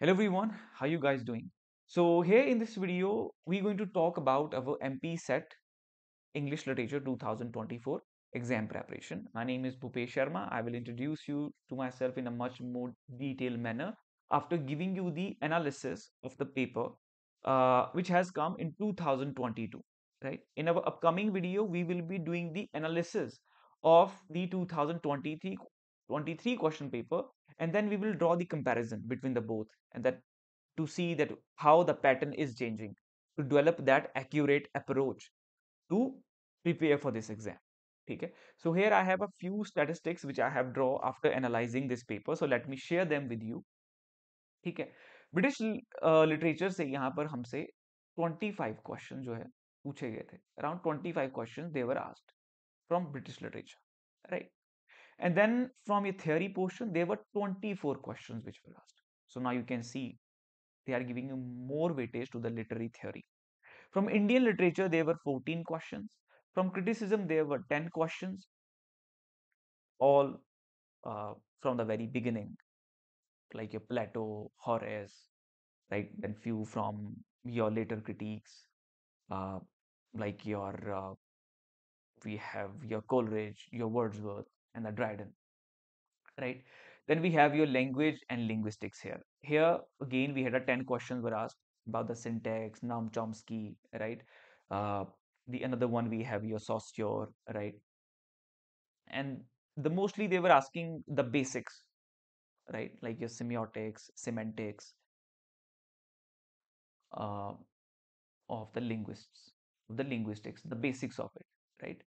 Hello everyone, how you guys doing? So here in this video, we're going to talk about our MP Set English Literature 2024 exam preparation. My name is Bhupesh Sharma. I will introduce you to myself in a much more detailed manner after giving you the analysis of the paper uh, which has come in 2022, right? In our upcoming video, we will be doing the analysis of the 2023 23 question paper and then we will draw the comparison between the both and that to see that how the pattern is changing to develop that accurate approach to prepare for this exam okay so here i have a few statistics which i have draw after analyzing this paper so let me share them with you Okay, British uh, literature literature से यहाँ पर हमसे 25 questions jo hai पूछे गए थे around 25 question they were asked from British literature and then from a theory portion, there were 24 questions which were asked. So now you can see they are giving you more weightage to the literary theory. From Indian literature, there were 14 questions. From criticism, there were 10 questions, all uh, from the very beginning, like your Plato, Horace, right? Then few from your later critiques, uh, like your uh, we have your Coleridge, your Wordsworth, and the Dryden, right? Then we have your language and linguistics here. Here again, we had a 10 questions were asked about the syntax, Noam Chomsky, right? Uh, the another one we have your Saussure, right? And the mostly they were asking the basics, right? Like your semiotics, semantics uh, of the linguists, the linguistics, the basics of it, right?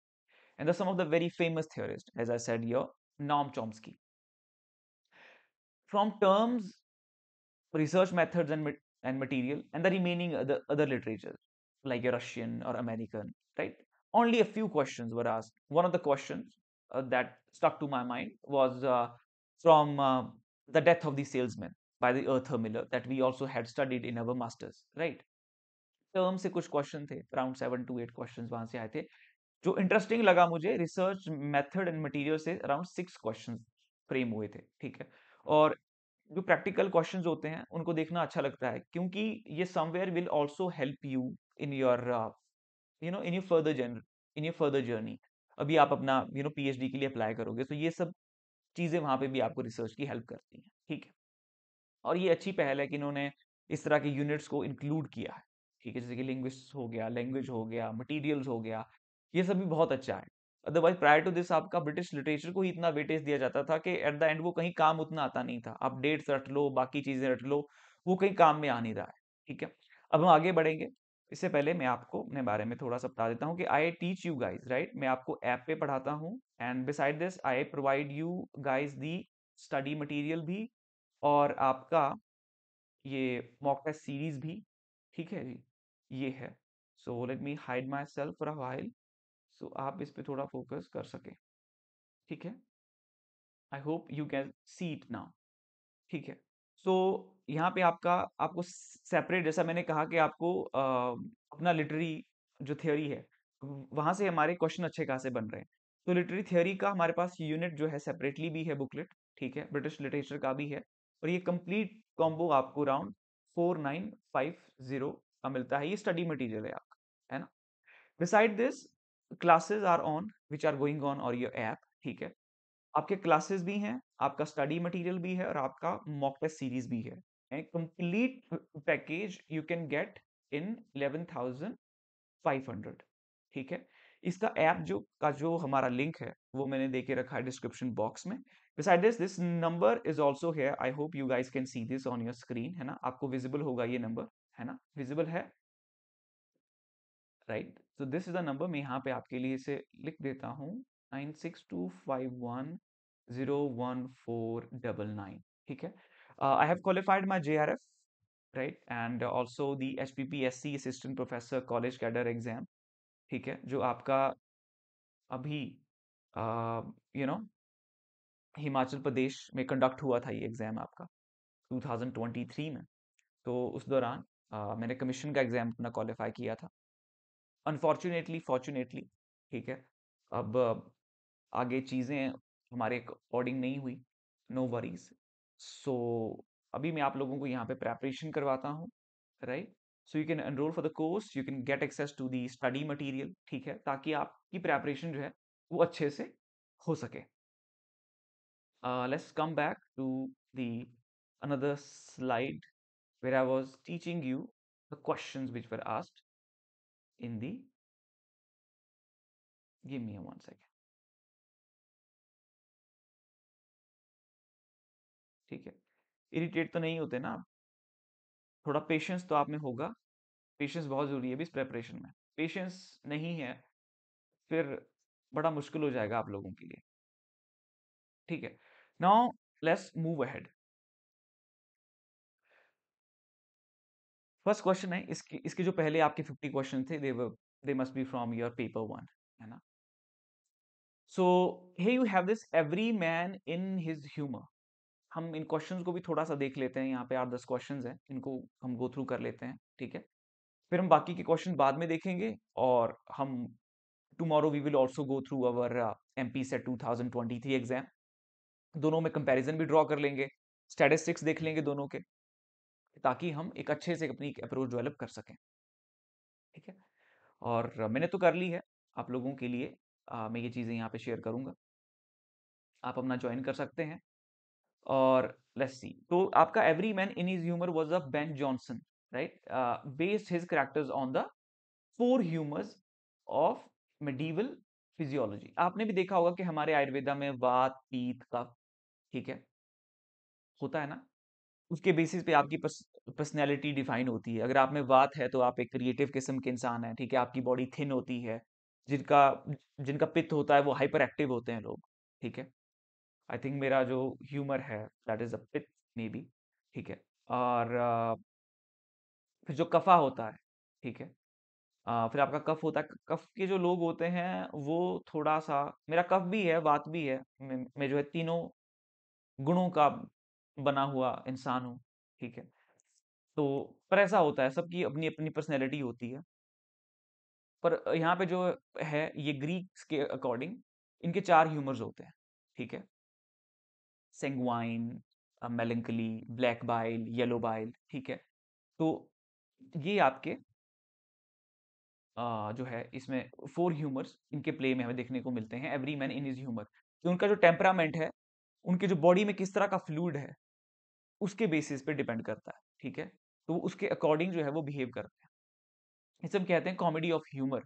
and the some of the very famous theorists, as I said here, Noam Chomsky. From terms, research methods and, and material, and the remaining other, other literature, like Russian or American, right? Only a few questions were asked. One of the questions uh, that stuck to my mind was uh, from uh, the death of the salesman by the Arthur Miller that we also had studied in our masters, right? Terms, a कुछ question थे around seven two जो interesting लगा मुझे research method and material से around six question frame हुए थे ठीक है और जो प्रैक्टिकल क्वेश्चंस होते हैं उनको देखना अच्छा लगता है क्योंकि ये somewhere will also help you in your you know in you further journey in you further journey अभी आप अपना यू नो पी के लिए अप्लाई करोगे तो ये सब चीज़ें वहाँ पे भी आपको रिसर्च की हेल्प करती हैं ठीक है और ये अच्छी पहल है कि इन्होंने इस तरह के यूनिट्स को इंक्लूड किया है ठीक है जैसे कि लिंग्विस्ट हो गया लैंग्वेज हो गया मटीरियल्स हो गया ये सभी बहुत अच्छा है अदरवाइज प्रायर टू दिस आपका ब्रिटिश लिटरेचर को ही इतना वेटेज दिया जाता था कि एट द एंड वो कहीं काम उतना आता नहीं था आप डेट्स रट लो बाकी चीजें रट लो वो कहीं काम में आ नहीं रहा है ठीक है अब हम आगे बढ़ेंगे इससे पहले मैं आपको अपने बारे में थोड़ा सा बता देता हूँ कि I teach you guys right मैं आपको ऐप पे पढ़ाता हूँ and beside this I provide you guys the study material भी और आपका ये मॉक टेस्ट सीरीज भी ठीक है जी ये है so let me hide myself for while so so, आप इस पे थोड़ा फोकस कर सके ठीक है I hope you can see it now ठीक है सो so, यहाँ पे आपका आपको सेपरेट जैसा मैंने कहा कि आपको आ, अपना लिटरी जो थ्योरी है वहाँ से हमारे क्वेश्चन अच्छे खासे बन रहे हैं तो लिटरी थ्योरी का हमारे पास यूनिट जो है सेपरेटली भी है बुकलेट ठीक है ब्रिटिश लिटरेचर का भी है और ये कंप्लीट कॉम्बो आपको round four nine five zero का मिलता है ये स्टडी मटीरियल है आपका है ना beside this classes are on which are going on और योर ऐप ठीक है आपके क्लासेस भी हैं आपका स्टडी मटेरियल भी है और आपका मॉक टेस्ट सीरीज भी है complete package you can get in eleven thousand five hundred ठीक है इसका ऐप जो का जो हमारा लिंक है वो मैंने देके रखा है डिस्क्रिप्शन बॉक्स में beside this this number is also है I hope you guys can see this on your screen है ना आपको विजिबल होगा ये नंबर है ना विजिबल है right right? So this is the number मैं यहाँ पे आपके लिए इसे लिख देता हूँ nine six two five one zero one four double nine ठीक है I have qualified my J R F right and also the H P P S C assistant professor college cadre exam ठीक है जो आपका अभी you know Himachal प्रदेश में conduct हुआ था ये एग्ज़ाम आपका 2023 में तो उस दौरान uh, मैंने कमीशन का एग्ज़ाम अपना क्वालिफाई किया था अनफॉर्चुनेटली फॉर्चुनेटली ठीक है अब आगे चीज़ें हमारे अकॉर्डिंग नहीं हुई नो वरीज सो अभी मैं आप लोगों को यहाँ पे प्रेपरेशन करवाता हूँ right so you can enroll for the course you can get access to the study material ठीक है ताकि आपकी प्रेपरेशन जो है वो अच्छे से हो सके let's come back to the another slide where I was teaching you the question which were asked in the give me one second ठीक है इरिटेट तो नहीं होते ना आप थोड़ा पेशेंस तो आप में होगा पेशेंस बहुत ज़रूरी है भी इस प्रेपरेशन में पेशेंस नहीं है फिर बड़ा मुश्किल हो जाएगा आप लोगों के लिए ठीक है now let's move ahead first question है इसके इसके जो पहले आपके फिफ्टी क्वेश्चन थे they they must be from your paper one है ना so hey you have this every man in his humour हम इन क्वेश्चंस को भी थोड़ा सा देख लेते हैं यहाँ पे आठ दस क्वेश्चंस हैं इनको हम गो थ्रू कर लेते हैं ठीक है फिर हम बाकी के क्वेश्चन बाद में देखेंगे और हम tomorrow we will also go through our M P SET two thousand twenty three exam दोनों में कंपेरिजन भी ड्रॉ कर लेंगे स्टेटिस्टिक्स देख लेंगे दोनों के ताकि हम एक अच्छे से अपनी अप्रोच डेवलप कर सकें ठीक है और मैंने तो कर ली है आप लोगों के लिए आ, मैं ये चीज़ें यहाँ पे शेयर करूँगा आप अपना ज्वाइन कर सकते हैं और लेट्स सी तो आपका every man in is humour was a Ben Jonson right based his characters on the four humours of medieval physiology आपने भी देखा होगा कि हमारे आयुर्वेदा में वात पीत कफ ठीक है होता है ना उसके बेसिस पे आपकी पर्सनैलिटी डिफाइन होती है अगर आप में वात है तो आप एक क्रिएटिव किस्म के इंसान हैं ठीक है आपकी बॉडी थिन होती है जिनका जिनका पित्त होता है वो हाइपर एक्टिव होते हैं लोग ठीक है आई थिंक मेरा जो ह्यूमर है दैट इज अ पित्त मे बी ठीक है और फिर जो कफा होता है ठीक है फिर आपका कफ होता है कफ के जो लोग होते हैं वो थोड़ा सा मेरा कफ भी है वात भी है मैं जो है तीनों गुणों का बना हुआ इंसान हूँ ठीक है तो पर ऐसा होता है सबकी अपनी अपनी पर्सनैलिटी होती है पर यहाँ पे जो है ये ग्रीक्स के अकॉर्डिंग इनके चार ह्यूमर्स होते हैं ठीक है sanguine melancholy black bile yellow bile ठीक है तो ये आपके आ, जो है इसमें फोर ह्यूमर्स इनके प्ले में हमें देखने को मिलते हैं every man in is humour तो उनका जो टेम्परामेंट है उनके जो बॉडी में किस तरह का फ्लूड है उसके बेसिस पे डिपेंड करता है ठीक है तो उसके अकॉर्डिंग जो है वो बिहेव करते हैं इसे हम कहते हैं कॉमेडी ऑफ ह्यूमर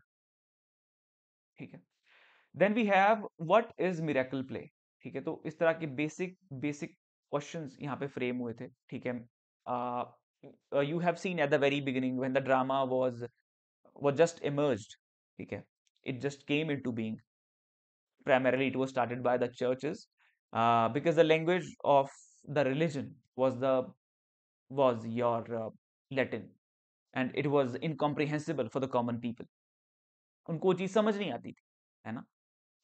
ठीक है then we have what is miracle play ठीक है तो इस तरह के बेसिक बेसिक क्वेश्चन यहाँ पे फ्रेम हुए थे ठीक है you have seen at the very beginning when the drama was was just emerge ठीक है just came into being Primarily, it was started by the churches uh, because the language of the religion was the was your uh, Latin and it was incomprehensible for the common people. उनको चीज समझ नहीं आती थी है ना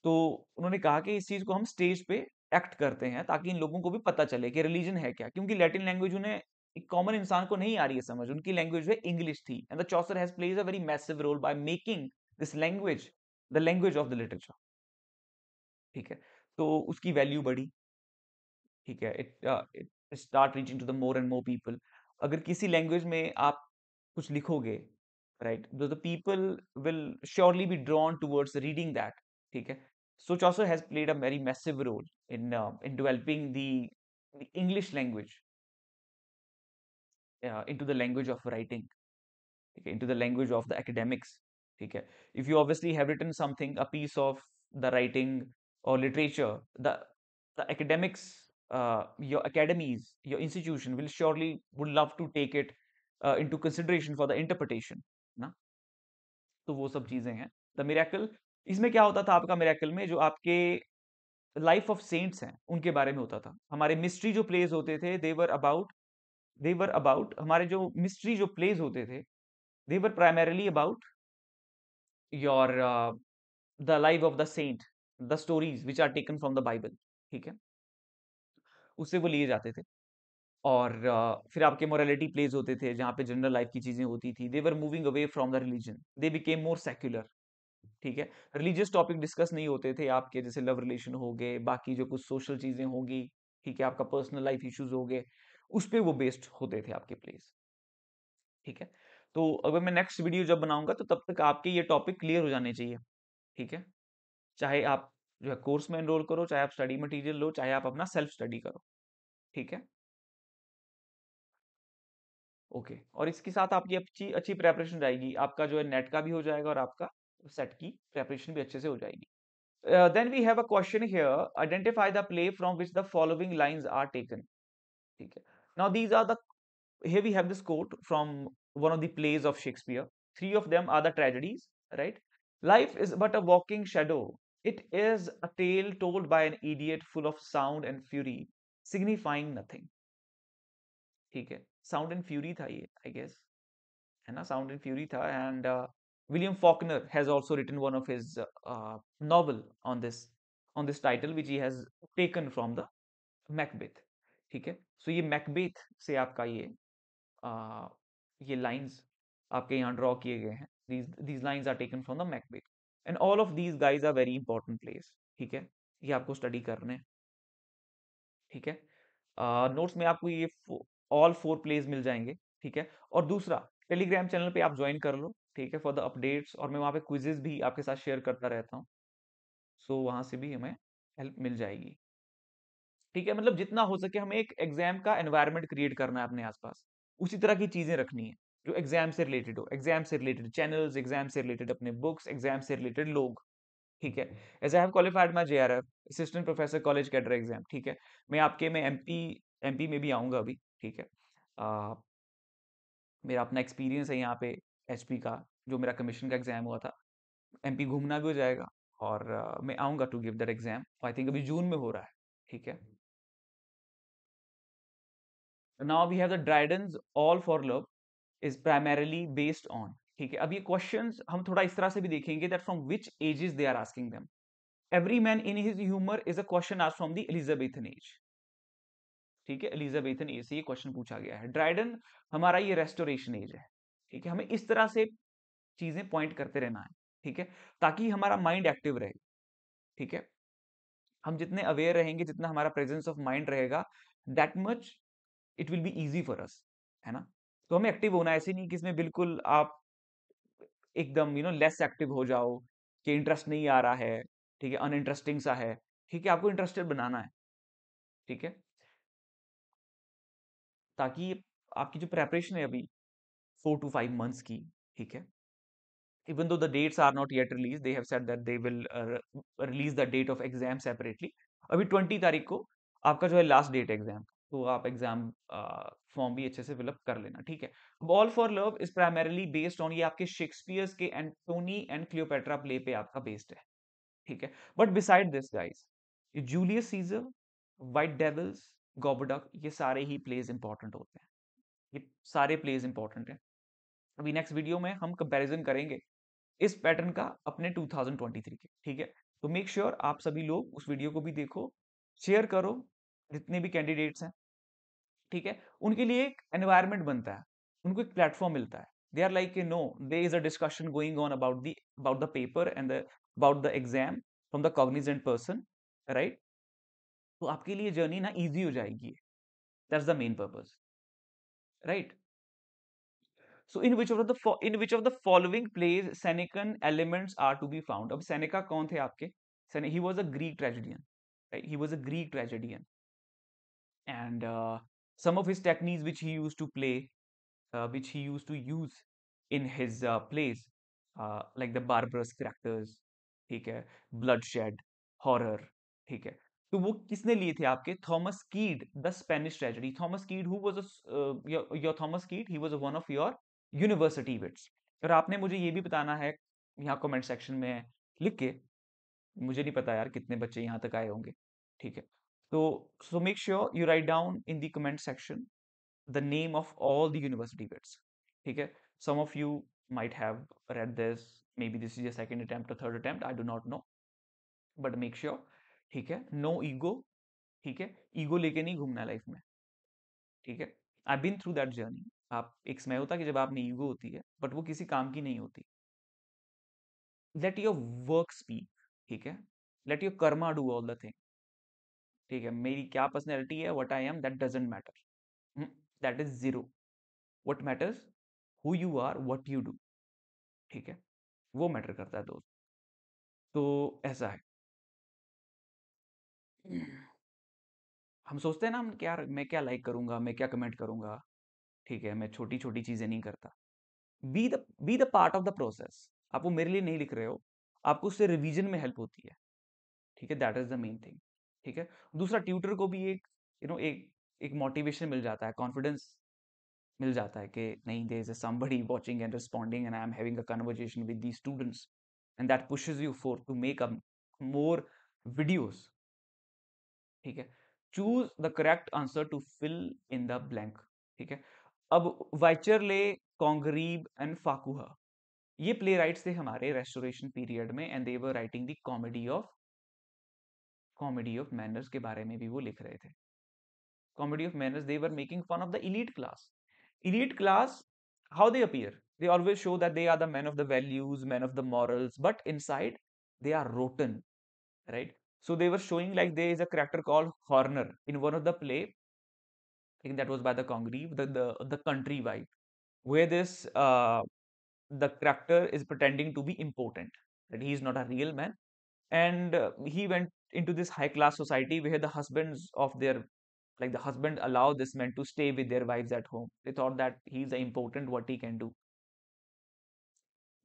तो उन्होंने कहा कि इस चीज को हम स्टेज पे एक्ट करते हैं ताकि इन लोगों को भी पता चले कि रिलीजन है क्या क्योंकि लैटिन लैंग्वेज उन्हें एक कॉमन इंसान को नहीं आ रही है समझ उनकी लैंग्वेज है इंग्लिश थी and the Chaucer has plays a very massive role by making this language the language of the literature ठीक है तो उसकी वैल्यू बढ़ी ठीक है it it uh, start reaching to the more and more people अगर किसी लैंग्वेज में आप कुछ लिखोगे right the people will surely be drawn towards reading that ठीक है Such also has played a very massive role in uh, developing the, English language into the language of writing, into the language of the academics. If you obviously have written something, a piece of the writing or literature, the academics uh, your academies, your institution will surely would love to take it uh, into consideration for the interpretation. ना तो वो सब चीजें हैं the miracle इसमें क्या होता था आपका मेरेकल में जो आपके लाइफ ऑफ सेंट्स हैं उनके बारे में होता था हमारे मिस्ट्री जो प्लेज होते थे देवर अबाउट देवर अबाउट हमारे जो मिस्ट्री जो प्लेज होते थे they were primarily about your the life of the saint the stories which are taken from the Bible ठीक है उससे वो लिए जाते थे और फिर आपके मोरालिटी प्लेज होते थे जहाँ पे जनरल लाइफ की चीज़ें होती थी they were moving away from the religion they became more secular ठीक है रिलीजियस टॉपिक डिस्कस नहीं होते थे आपके जैसे लव रिलेशन हो गए बाकी जो कुछ सोशल चीज़ें होगी ठीक है आपका पर्सनल लाइफ इश्यूज हो गए उस पर वो बेस्ड होते थे आपके प्लेस ठीक है तो अगर मैं नेक्स्ट वीडियो जब बनाऊंगा तो तब तक आपके ये टॉपिक क्लियर हो जाने चाहिए ठीक है चाहे आप जो है कोर्स में एनरोल करो चाहे आप स्टडी मटेरियल लो चाहे आप अपना सेल्फ स्टडी करो ठीक है ओके और इसके साथ आपकी अच्छी अच्छी प्रेपरेशन जाएगी आपका जो है नेट का भी हो जाएगा और आपका सेट की प्रेपरेशन भी अच्छे से हो जाएगी then we have a question here identify the play from which the following lines are taken ठीक है now these are the here we have this quote from one of the plays of Shakespeare. Three of them are the tragedies, right? Life is but a walking shadow It is a tale told by an idiot full of sound and fury, signifying nothing. ठीक है sound and fury था ये आई guess है ना sound and fury था and William Faulkner has also written one of his novel on this on this title which he has taken from the Macbeth ठीक है सो ये मैकबेथ से आपका ये uh, ये लाइंस आपके यहाँ ड्रॉ किए गए हैं these lines are taken from the Macbeth and all of these guys are very important place ठीक है ये आपको स्टडी करने ठीक है नोट्स uh, में आपको ये ऑल फोर प्लेस मिल जाएंगे ठीक है और दूसरा टेलीग्राम चैनल पे आप ज्वाइन कर लो ठीक है फॉर द अपडेट्स और मैं वहाँ पे क्विजेज भी आपके साथ शेयर करता रहता हूँ सो so, वहाँ से भी हमें हेल्प मिल जाएगी ठीक है मतलब जितना हो सके हमें एक एग्जाम का एनवायरमेंट क्रिएट करना है अपने आसपास उसी तरह की चीजें रखनी है जो एग्जाम से रिलेटेड हो एग्जाम से रिलेटेड चैनल्स एग्जाम से रिलेटेड अपने बुक्स एग्जाम से रिलेटेड लोग ठीक है as I have qualified my J R F assistant professor college cadre exam ठीक है मैं आपके मैं एम पी एम पी में भी आऊँगा अभी ठीक है आ, मेरा अपना एक्सपीरियंस है यहाँ पे एच पी का जो मेरा कमीशन का एग्जाम हुआ था एम पी घूमना भी हो जाएगा और uh, मैं आऊँगा to give that exam I think अभी जून में हो रहा है ठीक है now we have the Dryden all for love is primarily based on ठीक है अब ये क्वेश्चन हम थोड़ा इस तरह से भी देखेंगे that from which age is they are asking them every man in his humour is a question आज फ्रॉम द एलिजाबेथन एज ठीक है एलिजाबेथन एज से ये क्वेश्चन पूछा गया है ड्राइडन हमारा ये रेस्टोरेशन एज है ठीक है हमें इस तरह से चीजें पॉइंट करते रहना है ठीक है ताकि हमारा माइंड एक्टिव रहे ठीक है हम जितने अवेयर रहेंगे जितना हमारा प्रेजेंस ऑफ माइंड रहेगा that much it will be easy for us है ना तो हमें एक्टिव होना ऐसे नहीं कि इसमें बिल्कुल आप एकदम यू नो लेस एक्टिव हो जाओ कि इंटरेस्ट नहीं आ रहा है ठीक है अनइंटरेस्टिंग सा है ठीक है आपको इंटरेस्टेड बनाना है ठीक है ताकि आपकी जो प्रेपरेशन है अभी फोर टू फाइव मंथ्स की ठीक है even though the dates are not yet release they have said that they will uh, release अभी ट्वेंटी तारीख को आपका जो है लास्ट डेट एग्जाम तो आप एग्जाम फॉर्म भी अच्छे से फिलअप कर लेना ठीक है all for love is primarily based on ये आपके शेक्सपियर्स के एंटोनी एंड क्लियोपेट्रा प्ले पे आपका बेस्ड है ठीक है but beside this guys Julius Caesar white devils गोबडक ये सारे ही प्लेज इंपॉर्टेंट होते हैं ये सारे प्लेज इंपॉर्टेंट हैं अभी नेक्स्ट वीडियो में हम कंपेरिजन करेंगे इस पैटर्न का अपने 2023 के ठीक है तो मेक श्योर sure आप सभी लोग उस वीडियो को भी देखो शेयर करो जितने भी कैंडिडेट्स हैं ठीक है उनके लिए एक एनवायरमेंट बनता है उनको एक प्लेटफॉर्म मिलता है they are like a know they is a discussion going on about the about the paper and about the exam from the Cognizant person right तो आपके लिए जर्नी ना ईजी हो जाएगी that the main purpose right so in which of the in which of the following plays Senecan elements are to be found अब Seneca कौन थे आपके he was a Greek tragedian right he was a Greek tragedian and some of his techniques which he used to play, uh, which he used to use in his uh, plays, uh, like the barbarous characters, ठीक है bloodshed, horror, ठीक है तो वो किसने लिए थे आपके Thomas Kyd the Spanish tragedy Thomas Kyd who was your Thomas Kyd he was one of your university wits और आपने मुझे ये भी बताना है यहाँ कमेंट सेक्शन में लिख के मुझे नहीं पता यार कितने बच्चे यहाँ तक आए होंगे ठीक है So, so make sure you write down in the comment section the name of all the university bids. Okay, some of you might have read this. Maybe this is your second attempt or third attempt. I do not know, but make sure. ठीक है no ego ठीक है ego लेके नहीं घूमना life में ठीक है I been through that journey आप एक समय होता कि जब आप में ईगो होती है बट वो किसी काम की नहीं होती लेट योर वर्क स्पीक ठीक है let your karma do all the thing ठीक है मेरी क्या पर्सनैलिटी है what I am that doesn't matter that is zero what matters who you are what you do ठीक है वो मैटर करता है दोस्त तो ऐसा है हम सोचते हैं ना हम क्या मैं क्या लाइक करूंगा मैं क्या कमेंट करूंगा ठीक है मैं छोटी छोटी चीजें नहीं करता be the be the part of the process आप वो मेरे लिए नहीं लिख रहे हो आपको उससे रिवीजन में हेल्प होती है ठीक है that is the main thing ठीक है दूसरा ट्यूटर को भी एक यू नो एक एक मोटिवेशन मिल जाता है कॉन्फिडेंस मिल जाता है कि नहीं there is a somebody watching and responding and I am having a conversation with the students and that pushes you for to make a more videos ठीक है choose the correct answer to fill in the blank ठीक है अब वाइचर ले कॉन्गरीब and फाकुहा ये play playwrights थे हमारे restoration period में and they were writing the comedy of comedy of manners के बारे में भी वो लिख रहे थे comedy of manners they were making fun of the elite class elite class how they appear they always show that they are the man of the values man of the morals but inside they are rotten right so they were showing like there is a character called horner in one of the play i think that was by the congreve the the, country vibe where this uh, the character is pretending to be important that he is not a real man and he went into this high class society where the husbands of their like the husband allow this man to stay with their wives at home they thought that he's important what he can do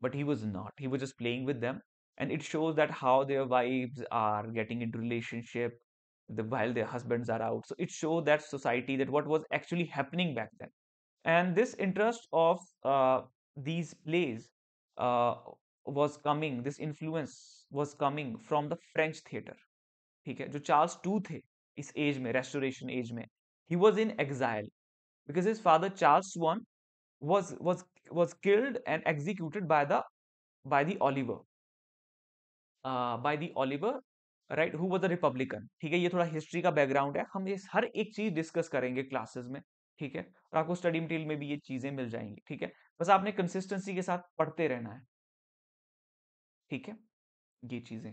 but he was not he was just playing with them and it shows that how their wives are getting into relationship the, while their husbands are out so it shows that society that what was actually happening back then and this interest of uh, these plays uh, was coming this influence was coming from the french theater ठीक है जो Charles to थे इस as में restoration age में he was in exile because is father Charles one was was was killed and executed by the by the Oliver by the Oliver right who was a republican ठीक है ये थोड़ा history का background है हम ये हर एक चीज डिस्कस करेंगे क्लासेस में ठीक है और आपको स्टडी मटेरियल में भी ये चीजें मिल जाएंगी ठीक है बस आपने कंसिस्टेंसी के साथ पढ़ते रहना है ठीक है ये चीजें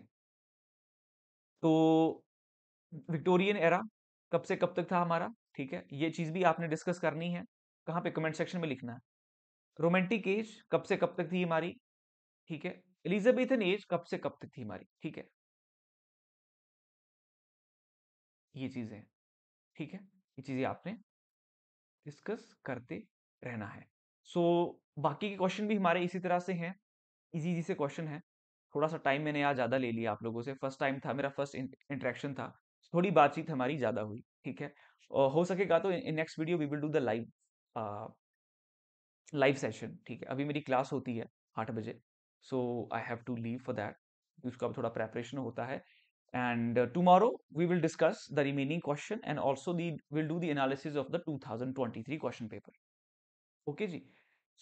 तो विक्टोरियन एरा कब से कब तक था हमारा ठीक है ये चीज़ भी आपने डिस्कस करनी है कहाँ पे कमेंट सेक्शन में लिखना है रोमेंटिक एज कब से कब तक थी हमारी ठीक है एलिजाबेथन एज कब से कब तक थी हमारी ठीक है ये चीज़ें ठीक है ये चीज़ें आपने डिस्कस करते रहना है सो so, बाकी के क्वेश्चन भी हमारे इसी तरह से हैं इजी इजी से क्वेश्चन है थोड़ा सा टाइम मैंने यहाँ ज़्यादा ले लिया आप लोगों से फर्स्ट टाइम था मेरा फर्स्ट इंट्रैक्शन था थोड़ी बातचीत हमारी ज़्यादा हुई ठीक है uh, हो सकेगा तो in next video we will do the live live session ठीक है अभी मेरी क्लास होती है आठ बजे so I have to leave for that उसका अब थोड़ा प्रेपरेशन होता है and tomorrow we will discuss the remaining question and also the will do the analysis of the two thousand twenty three question paper okay जी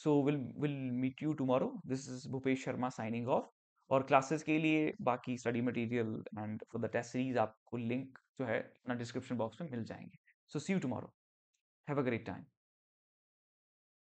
so will will meet you tomorrow this is Bhupesh Sharma signing off और classes के लिए बाकी study material and for the test series आपको link जो है अपना description box में मिल जाएंगे so see you tomorrow have a great time